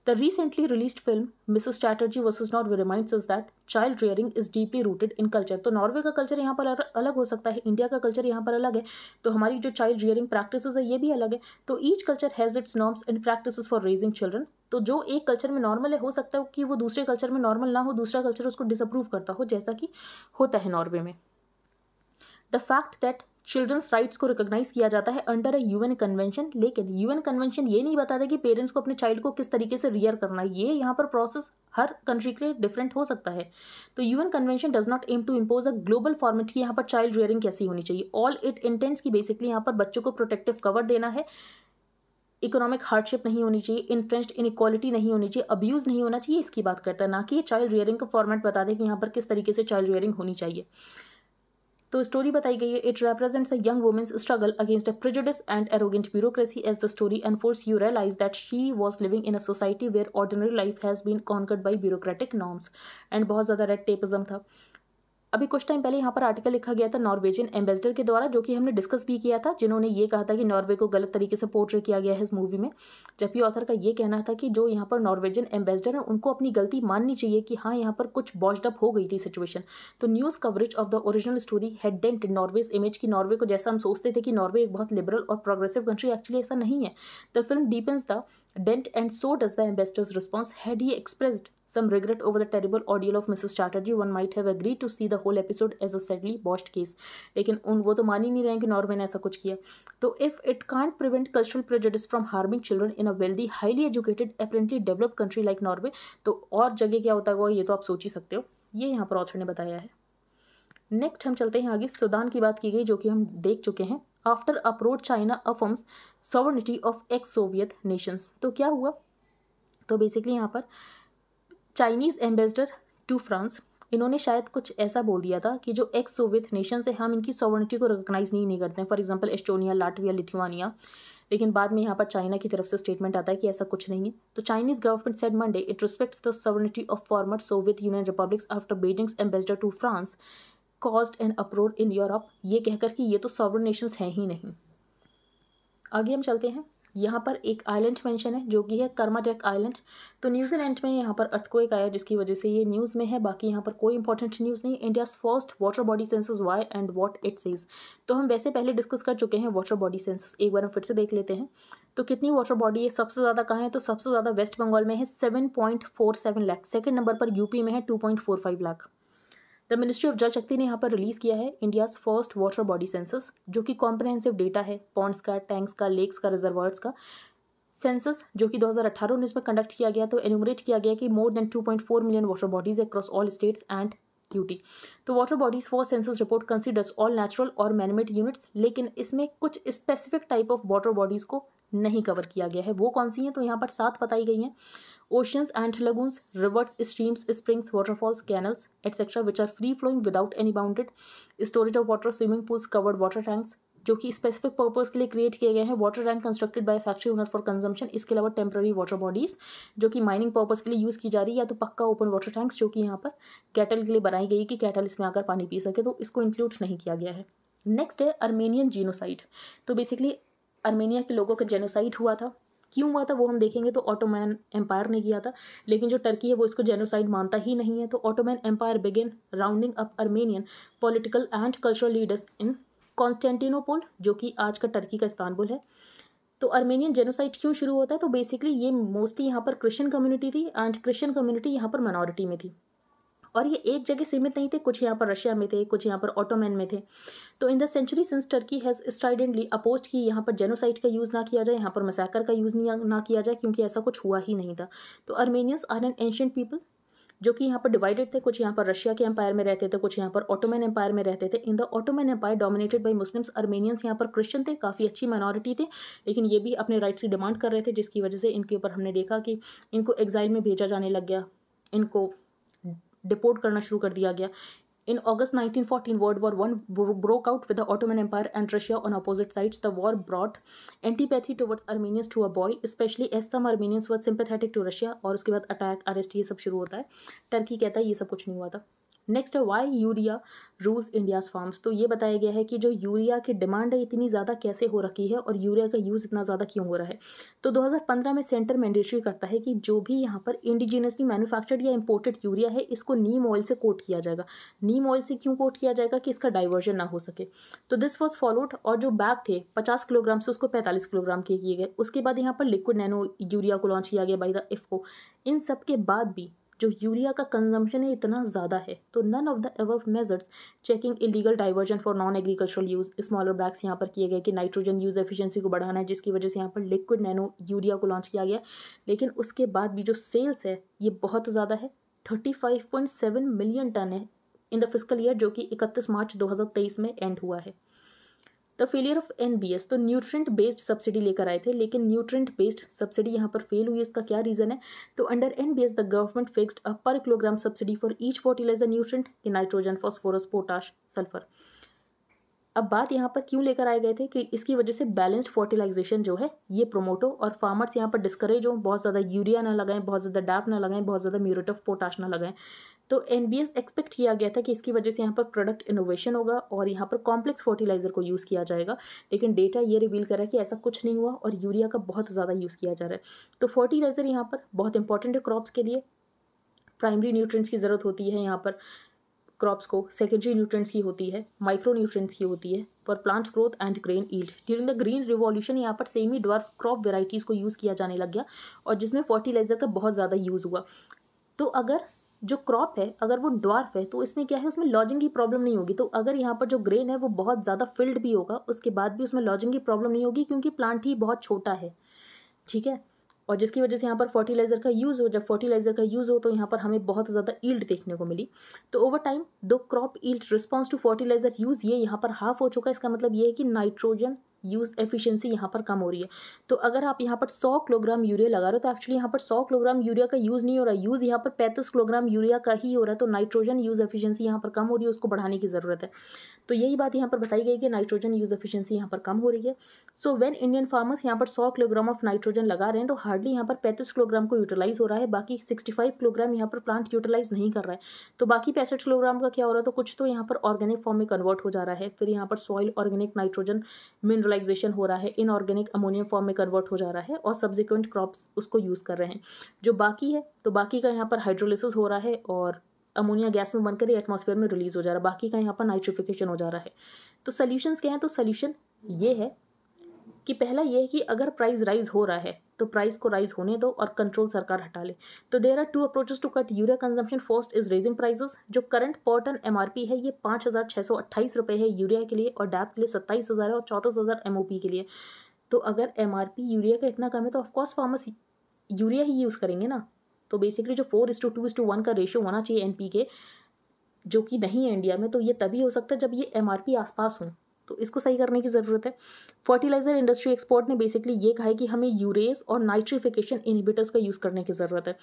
Speaker 1: The recently released film Mrs. Chatterjee vs. तो Norway reminds us that child rearing is deeply rooted in culture तो नॉर्वे का कल्चर यहाँ पर अलग हो सकता है इंडिया का कल्चर यहाँ पर अलग है तो हमारी जो चाइल्ड रेयरिंग प्रैक्टिस है ये भी अलग है तो each culture has its norms and practice for raising children तो जो एक कल्चर में नॉर्मल है हो सकता है कि वो दूसरे कल्चर में नॉर्मल ना हो दूसरा कल्चर उसको डिसअप्रूव करता हो जैसा कि होता है नॉर्वे में the fact that children's rights को रिकॉग्नाइज किया जाता है अंडर अ यूएन कन्वेंशन लेकिन यूएन कन्वेंशन ये नहीं बताता कि पेरेंट्स को अपने चाइल्ड को किस तरीके से रियर करना है ये यहाँ पर प्रोसेस हर कंट्री के लिए डिफरेंट हो सकता है तो UN convention does not aim to impose a global format की यहाँ पर चाइल्ड रियरिंग कैसी होनी चाहिए ऑल इट इंटेंट्स की बेसिकली यहाँ पर बच्चों को प्रोटेक्टिव कवर देना है इकोनॉमिक हार्डशिप नहीं होनी चाहिए इंटरेस्ट इक्वालिटी नहीं होनी चाहिए अब्यूज़ नहीं होना चाहिए इसकी बात करता है ना कि चाइल्ड रियरिंग का फॉर्मेट बता दें कि यहाँ पर किस तरीके से चाइल्ड रियरिंग होनी चाहिए तो स्टोरी बताई गई है it represents a young women's struggle against a prejudice and arrogant bureaucracy as the story enforce you realise that she was living in a society where ordinary life has been conquered by bureaucratic norms and बहुत ज़्यादा रेड टेपिज्म था अभी कुछ टाइम पहले यहाँ पर आर्टिकल लिखा गया था नॉर्वेजियन एम्बेसडर के द्वारा जो कि हमने डिस्कस भी किया था जिन्होंने ये कहा था कि नॉर्वे को गलत तरीके से पोर्ट्रे किया गया है इस मूवी में जबकि ऑथर का ये कहना था कि जो यहाँ पर नॉर्वेजियन एम्बेसडर हैं उनको अपनी गलती माननी चाहिए कि हाँ यहाँ पर कुछ बॉशडअप हो गई थी सिचुएशन तो news coverage of the original story had dent Norway's image की नॉर्वे को जैसा हम सोचते थे कि नॉर्वे एक बहुत लिबरल और प्रोग्रेसिव कंट्री एक्चुअली ऐसा नहीं है the film deepens the dent and so does the ambassador's response. Had he expressed some regret over the terrible ordeal of Mrs. Chatterjee, one might have agreed to see the whole episode as a sadly botched case. लेकिन उन वो तो मान ही नहीं रहे हैं कि नॉर्वे ने ऐसा कुछ किया तो if it can't prevent cultural prejudice from harming children in a wealthy highly educated apparently developed country like Norway तो और जगह क्या होता होगा ये तो आप सोच ही सकते हो ये यहाँ पर ऑथर ने बताया है नेक्स्ट हम चलते हैं आगे सुदान की बात की गई जो कि हम देख चुके हैं after approach China affirms sovereignty of ex Soviet nations तो क्या हुआ तो बेसिकली यहाँ पर चाइनीज़ एम्बेसडर टू फ्रांस इन्होंने शायद कुछ ऐसा बोल दिया था कि जो एक्स सोवियत नेशन से हम इनकी सॉवर्निटी को रिकोगनाइज़ नहीं, नहीं करते हैं for example Estonia Latvia Lithuania लेकिन बाद में यहाँ पर चाइना की तरफ से स्टेटमेंट आता है कि ऐसा कुछ नहीं है तो Chinese government said Monday it respects the sovereignty of former Soviet Union republics after Beijing's ambassador to France cause an uproar in Europe ये कहकर कि ये तो सॉवरन नेशंस हैं ही नहीं आगे हम चलते हैं यहाँ पर एक आइलैंड मेंशन है जो कि है कर्माटेक आइलैंड तो न्यूजीलैंड में यहाँ पर अर्थक्वेक आया जिसकी वजह से ये न्यूज़ में है बाकी यहाँ पर कोई इंपॉर्टेंट न्यूज़ नहीं India's first water body census why and what it's is तो हम वैसे पहले डिस्कस कर चुके हैं वाटर बॉडी सेंसेस एक बार हम फिर से देख लेते हैं तो कितनी वाटर बॉडी है सबसे ज़्यादा कहाँ है तो सबसे ज़्यादा वेस्ट बंगाल में है seven point four seven lakh second number पर यूपी में है two point four five lakh the ministry of Jal Shakti ने यहाँ पर रिलीज़ किया है India's first water body census जो कि कॉम्प्रहेंसिव डेटा है पॉन्ड्स का टैंक्स का लेक्स का रिजर्वर्स का सेंसस जो कि 2018 उन्नीस में कंडक्ट किया गया तो एनुमरेट किया गया कि more than 2.4 million water bodies across all states and UT तो water bodies for census report considers all natural और मैनमेड यूनिट्स लेकिन इसमें कुछ specific type of water bodies को नहीं कवर किया गया है वो कौन सी हैं तो यहाँ पर सात बताई गई हैं oceans and lagoons rivers streams springs waterfalls canals etcetera which are free flowing without any bounded storage of water swimming pools covered water tanks जो कि स्पेसिफिक पर्पज़ के लिए क्रिएट किए गए हैं water tank constructed by factory owner for consumption इसके अलावा टेम्प्रेरी वाटर बॉडीज़ जो कि माइनिंग पर्पज़ के लिए यूज़ की जा रही है या तो पक्का ओपन वाटर टैंक्स जो कि यहाँ पर कैटल के लिए बनाई गई कि कैटल इसमें आकर पानी पी सके तो इसको इंक्लूड नहीं किया गया है नेक्स्ट है अर्मेनियन जीनोसाइड तो बेसिकली अर्मेनिया के लोगों का जेनोसाइड हुआ था क्यों हुआ था वो हम देखेंगे तो ऑटोमैन एम्पायर ने किया था लेकिन जो टर्की है वो इसको जेनोसाइड मानता ही नहीं है तो Ottoman empire began rounding up Armenian political and cultural leaders in Constantinople जो कि आज का टर्की का इस्तानबुल है तो अर्मेनियन जेनोसाइड क्यों शुरू होता है तो बेसिकली ये मोस्टली यहाँ पर क्रिश्चियन कम्युनिटी थी एंड क्रिश्चियन कम्युनिटी यहाँ पर माइनॉरिटी में थी और ये एक जगह सीमित नहीं थे कुछ यहाँ पर रशिया में थे कुछ यहाँ पर ऑटोमैन में थे तो in the century since Turkey has stridently oppose कि यहाँ पर जेनोसाइड का यूज़ ना किया जाए यहाँ पर मसाकर का यूज़ ना किया जाए क्योंकि ऐसा कुछ हुआ ही नहीं था तो Armenians are an ancient people जो कि यहाँ पर डिवाइडेड थे कुछ यहाँ पर रशिया के एम्पायर में रहते थे कुछ यहाँ पर ऑटोमैन एम्पायर में रहते थे in the Ottoman empire dominated by Muslims Armenians यहाँ पर क्रिश्चियन थे काफ़ी अच्छी माइनॉरिटी थे लेकिन ये भी अपने राइट्स की डिमांड कर रहे थे जिसकी वजह से इनके ऊपर हमने देखा कि इनको एग्जाइल में भेजा जाने लग गया इनको डिपोर्ट करना शुरू कर दिया गया in August 1914 world war one broke out with the Ottoman empire and Russia on opposite sides the war brought antipathy towards Armenians to a boil specially as some Armenians were sympathetic to Russia और उसके बाद अटैक अरेस्ट ये सब शुरू होता है टर्की कहता है ये सब कुछ नहीं हुआ था नेक्स्ट है why urea rules India's farms तो ये बताया गया है कि जो यूरिया की डिमांड है इतनी ज़्यादा कैसे हो रखी है और यूरिया का यूज़ इतना ज़्यादा क्यों हो रहा है तो 2015 में सेंटर मैंडेटरी करता है कि जो भी यहाँ पर इंडिजीनियसली मैन्युफैक्चर्ड या इम्पोर्टेड यूरिया है इसको नीम ऑयल से कोट किया जाएगा नीम ऑयल से क्यों कोट किया जाएगा कि इसका डाइवर्जन ना हो सके तो दिस वॉज फॉलोड और जो बैग थे पचास किलोग्राम से उसको पैंतालीस किलोग्राम के किए गए उसके बाद यहाँ पर लिक्विड नैनो यूरिया को लॉन्च किया गया बाई द को इन सब के बाद भी जो यूरिया का कंजम्पशन है इतना ज़्यादा है तो नन ऑफ द एव measures checking illegal diversion for non agricultural use smaller ब्रैक्स यहाँ पर किए गए कि नाइट्रोजन यूज़ एफिशिएंसी को बढ़ाना है जिसकी वजह से यहाँ पर लिक्विड नैनो यूरिया को लॉन्च किया गया लेकिन उसके बाद भी जो सेल्स है ये बहुत ज़्यादा है thirty five point seven million ton है इन द फिजिकल ईयर जो कि इकतीस मार्च दो हज़ार तेईस में एंड हुआ है the failure of N B S तो न्यूट्रेंट बेस्ड सब्सिडी लेकर आए थे लेकिन न्यूट्रेंट बेस्ड सब्सिडी यहाँ पर फेल हुई उसका क्या रीज़न है तो under N B S the government fixed a per kilogram subsidy for each fertiliser nutrient nitrogen phosphorus potash sulphur अब बात यहाँ पर क्यों लेकर आए गए थे कि इसकी वजह से बैलेंस्ड फर्टिलाइजेशन जो है ये प्रोमोट हो और फार्मर्स यहाँ पर डिस्करेज हो बहुत ज़्यादा यूरिया ना लगाएं बहुत ज़्यादा डैप ना लगाएं बहुत ज़्यादा म्यूरेट ऑफ पोटाश ना लगाएं तो एन एक्सपेक्ट किया गया था कि इसकी वजह से यहाँ पर प्रोडक्ट इनोवेशन होगा और यहाँ पर कॉम्प्लेक्स फर्टिलाइजर को यूज़ किया जाएगा लेकिन डेटा ये रिवील कर रहा है कि ऐसा कुछ नहीं हुआ और यूरिया का बहुत ज़्यादा यूज़ किया जा रहा है तो फर्टिलाइज़र यहाँ पर बहुत इंपॉर्टेंट है क्रॉप्स के लिए प्राइमरी न्यूट्रेंट्स की ज़रूरत होती है यहाँ पर क्रॉप्स को सेकेंडरी न्यूट्रेंट्स की होती है माइक्रो न्यूट्रेंट्स की होती है for plant growth and grain yield during the green revolution यहाँ पर सेमी डॉर्फ क्रॉप वेराइटीज़ को यूज़ किया जाने लग गया और जिसमें फर्टिलाइज़र का बहुत ज़्यादा यूज़ हुआ तो अगर जो क्रॉप है अगर वो ड्वार्फ है तो इसमें क्या है उसमें लॉजिंग की प्रॉब्लम नहीं होगी तो अगर यहाँ पर जो ग्रेन है वो बहुत ज़्यादा फिल्ड भी होगा उसके बाद भी उसमें लॉजिंग की प्रॉब्लम नहीं होगी क्योंकि प्लांट ही बहुत छोटा है ठीक है और जिसकी वजह से यहाँ पर फर्टिलाइज़र का यूज़ हो जब फर्टिलाइज़र का यूज़ हो तो यहाँ पर हमें बहुत ज़्यादा ईल्ड देखने को मिली तो over time the crop yield response to fertiliser use ये यहाँ पर हाफ हो चुका है इसका मतलब ये है कि नाइट्रोजन यूज़ एफिशिएंसी यहाँ पर कम हो रही है तो अगर आप यहाँ पर सौ किलोग्राम यूरिया लगा रहे हो तो एक्चुअली यहाँ पर सौ किलोग्राम यूरिया का यूज़ नहीं हो रहा यूज़ यहाँ पर पैंतीस किलोग्राम यूरिया का ही हो रहा है तो नाइट्रोजन यूज़ एफिशिएंसी यहाँ पर कम हो रही है उसको बढ़ाने की ज़रूरत है तो यही बात यहाँ पर बताई गई कि नाइट्रोजन यूज़ एफिशियंसी यहाँ पर कम हो रही है सो वैन इंडियन फार्मर्स यहाँ पर सौ किलोग्राम ऑफ नाइट्रोजन लगा रहे हैं तो हार्डली यहाँ पर पैंतीस किलोग्राम को यूटिलाइज़ हो रहा है बाकी सिक्सटी फाइव किलोग्राम यहाँ पर प्लांट यूटिलाइज़ नहीं कर रहा है तो बाकी पैंसठ किलोग्राम का क्या हो रहा है तो कुछ तो यहाँ पर ऑर्गेनिक फॉर्म में कन्वर्ट हो जा रहा है फिर यहाँ पर soil organic nitrogen mineral mineralisation हो रहा है इनऑर्गेनिक अमोनियम फॉर्म में कन्वर्ट हो जा रहा है और सब्सिक्वेंट क्रॉप्स उसको यूज़ कर रहे हैं जो बाकी है तो बाकी का यहाँ पर हाइड्रोलिसिस हो रहा है और अमोनिया गैस में बनकर एटमोसफेयर में रिलीज हो जा रहा है बाकी का यहाँ पर नाइट्रिफिकेशन हो जा रहा है तो सल्यूशंस क्या हैं तो सल्यूशन ये है कि पहला ये है कि अगर प्राइस राइज हो रहा है तो प्राइस को राइज होने दो और कंट्रोल सरकार हटा ले तो there are two approaches to cut urea consumption first is raising prices जो करंट पर टन एम है ये पाँच हज़ार छः सौ अट्ठाईस रुपये है यूरिया के लिए और डैप के लिए सत्ताईस हज़ार है और चौंतीस हज़ार एम के लिए तो अगर एम यूरिया का इतना कम है तो ऑफकोर्स फार्मर्स यूरिया ही यूज़ करेंगे ना तो बेसिकली जो four is to two is to one का रेशियो होना चाहिए एन के जो कि नहीं है इंडिया में तो ये तभी हो सकता है जब ये एम आर पी आसपास हों तो इसको सही करने की ज़रूरत है फर्टिलाइज़र इंडस्ट्री एक्सपोर्ट ने बेसिकली ये कहा है कि हमें यूरेस और नाइट्रिफिकेशन इनहिबिटर्स का यूज़ करने की ज़रूरत है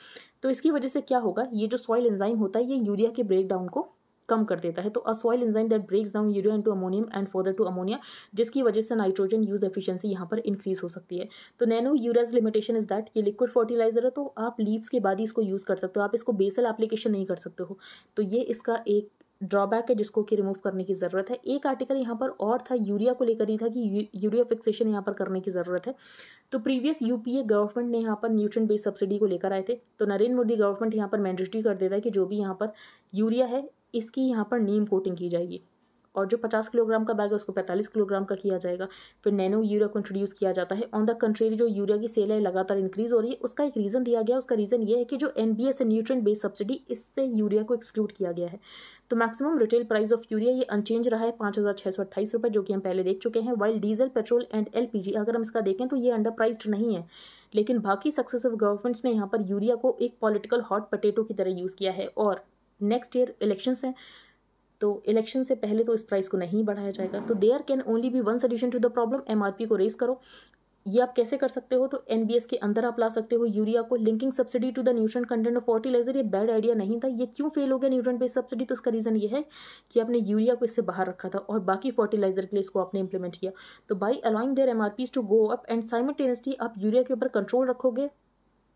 Speaker 1: तो इसकी वजह से क्या होगा ये जो सॉइल एंजाइम होता है ये यूरिया के ब्रेक डाउन को कम कर देता है तो a soil enzyme that breaks down urea into ammonium and further to ammonia जिसकी वजह से नाइट्रोजन यूज एफिशिएंसी यहाँ पर इंक्रीज हो सकती है तो nano urea's limitation is that ये लिक्विड फर्टिलाइजर है तो आप लीव्स के बाद ही इसको यूज़ कर सकते हो आप इसको बेसल एप्लीकेशन नहीं कर सकते हो तो ये इसका एक ड्रॉबैक है जिसको कि रिमूव करने की ज़रूरत है एक आर्टिकल यहाँ पर और था यूरिया को लेकर ही था कि यूरिया फिक्सेशन यहाँ पर करने की ज़रूरत है तो प्रीवियस यूपीए गवर्नमेंट ने यहाँ पर न्यूट्रन बेस्ड सब्सिडी को लेकर आए थे तो नरेंद्र मोदी गवर्नमेंट यहाँ पर मैंडेटरी कर देता है कि जो भी यहाँ पर यूरिया है इसकी यहाँ पर नीम कोटिंग की जाएगी और जो पचास किलोग्राम का बैग है उसको पैंतालीस किलोग्राम का किया जाएगा फिर नैनो यूरिया को इंट्रोड्यूस किया जाता है ऑन द कंट्री जो यूरिया की सेल है लगातार इंक्रीज हो रही है उसका एक रीज़न दिया गया उसका रीज़न ये है कि जो एन बी एस है न्यूट्रन बेस्ड सब्सिडी इससे यूरिया को एक्सक्लूड किया गया है तो maximum retail price of urea ये अनचेंज रहा है पाँच हज़ार छः सौ अट्ठाईस रुपये जो कि हम पहले देख चुके हैं while diesel petrol and L P G अगर हम इसका देखें तो ये अंडर प्राइज्ड नहीं है लेकिन बाकी सक्सेसिव गवर्नमेंट्स ने यहाँ पर यूरिया को एक पॉलिटिकल हॉट पटेटो की तरह यूज़ किया है और नेक्स्ट ईयर इलेक्शंस हैं तो इलेक्शन से पहले तो इस प्राइस को नहीं बढ़ाया जाएगा तो there can only be one solution to the problem MRP को रेज करो ये आप कैसे कर सकते हो तो एन के अंदर आप ला सकते हो यूरिया को linking subsidy to the nutrient content of fertiliser ये बैड आइडिया नहीं था ये क्यों फेल हो गया न्यूट्रन बेस्ड सब्सिडी तो इसका रीज़न ये है कि आपने यूरिया को इससे बाहर रखा था और बाकी फर्टिलाइजर के लिए इसको आपने इंप्लीमेंट किया तो by allowing their M to go up and simultaneously आप यूरिया के ऊपर कंट्रोल रखोगे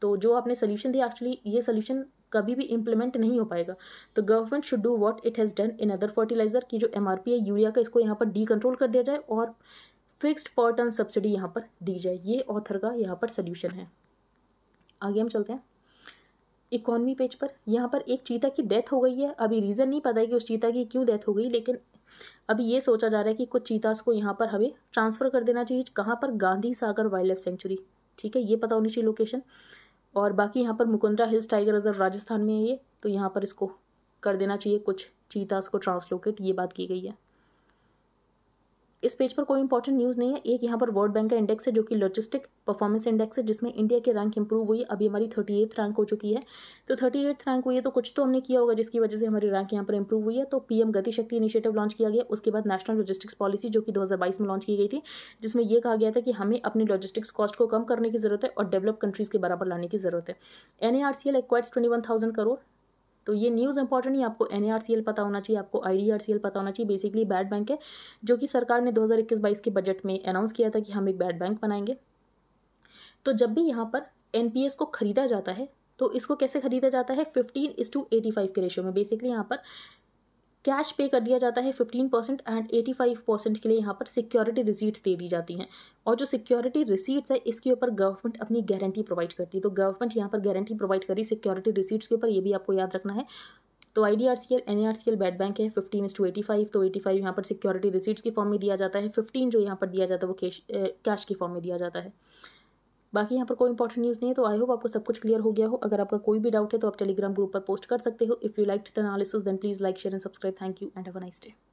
Speaker 1: तो जो आपने सोल्यूशन दिया एक्चुअली ये सोल्यूशन कभी भी इम्प्लीमेंट नहीं हो पाएगा तो government should do what it has done in other fertiliser की जो एम है यूरिया का इसको यहाँ पर डी कंट्रोल कर दिया जाए और फिक्स्ड पर टन सब्सिडी यहाँ पर दी जाए ये ऑथर का यहाँ पर सोल्यूशन है आगे हम चलते हैं इकोनमी पेज पर यहाँ पर एक चीता की डेथ हो गई है अभी रीज़न नहीं पता है कि उस चीता की क्यों डेथ हो गई लेकिन अभी ये सोचा जा रहा है कि कुछ चीतास को यहाँ पर हमें ट्रांसफ़र कर देना चाहिए कहाँ पर Gandhi Sagar wildlife sanctuary ठीक है ये पता होनी चाहिए लोकेशन और बाकी यहाँ पर Mukundra hills tiger reserve Rajasthan में है ये तो यहाँ पर इसको कर देना चाहिए कुछ चीता को ट्रांसलोकेट ये बात की गई है इस पेज पर कोई इंपॉर्टेंट न्यूज़ नहीं है एक यहाँ पर वर्ल्ड बैंक का इंडेक्स है जो कि लॉजिस्टिक परफॉर्मेंस इंडेक्स है जिसमें इंडिया की रैंक इंप्रूव हुई है अभी हमारी थर्टी एथ रैंक हो चुकी है तो थर्टी एथ रैंक हुई है तो कुछ तो हमने किया होगा जिसकी वजह से हमारी रैंक यहाँ पर इंप्रूव हुई है तो PM M Gatishakti initiative launch किया गया उसके बाद नेशनल लॉजिस्टिक्स पॉलिसी जो कि दो में लॉन्च की गई थी जिसमें यह कहा गया था कि हमें अपने लॉजिस्टिक्स कॉस्ट को कम करने की जरूरत है और डेवलप कंट्रीज़ के बराबर लाने की जरूरत है N A R C L twenty one thousand crore तो ये न्यूज़ इंपॉर्टेंट है आपको एन पता होना चाहिए आपको आई पता होना चाहिए बेसिकली बैड बैंक है जो कि सरकार ने दो हज़ार के बजट में अनाउंस किया था कि हम एक बैड बैंक बनाएंगे तो जब भी यहाँ पर एन को ख़रीदा जाता है तो इसको कैसे खरीदा जाता है fifteen is to eighty five के रेशो में बेसिकली यहाँ पर कैश पे कर दिया जाता है fifteen percent and eighty five percent के लिए यहाँ पर सिक्योरिटी रिसीट्स दे दी जाती हैं और जो सिक्योरिटी रिसीट्स है इसके ऊपर गवर्नमेंट अपनी गारंटी प्रोवाइड करती है तो गवर्नमेंट यहाँ पर गारंटी प्रोवाइड करी सिक्योरिटी रिसीट्स के ऊपर ये भी आपको याद रखना है तो I D R C L N R C L bad bank है fifteen is to eighty five तो एटी फाइव यहाँ पर सिक्योरिटी रिसीट्स की फॉर्म में दिया जाता है फिफ्टीन जो यहाँ पर दिया जाता है वो कैश कैश की फॉर्म में दिया जाता है बाकी यहाँ पर कोई इंपॉर्टेंट न्यूज़ नहीं है तो आई होप आपको सब कुछ क्लियर हो गया हो अगर आपका कोई भी डाउट है तो आप टेलीग्राम ग्रुप पर पोस्ट कर सकते हो if you like the analysis then please like share and subscribe thank you and have a nice day